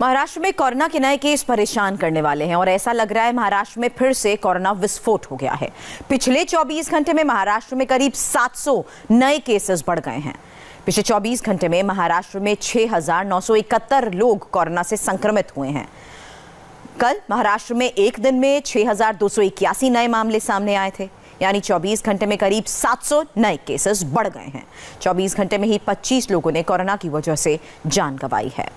महाराष्ट्र में कोरोना के नए केस परेशान करने वाले हैं और ऐसा लग रहा है महाराष्ट्र में फिर से कोरोना विस्फोट हो गया है पिछले 24 घंटे में महाराष्ट्र में करीब 700 नए केसेस बढ़ गए हैं पिछले 24 घंटे में महाराष्ट्र में 6,971 लोग कोरोना से संक्रमित हुए हैं कल महाराष्ट्र में एक दिन में छह नए मामले सामने आए थे यानी 24 घंटे में करीब 700 नए केसेस बढ़ गए हैं 24 घंटे में ही 25 लोगों ने कोरोना की वजह से जान गंवाई है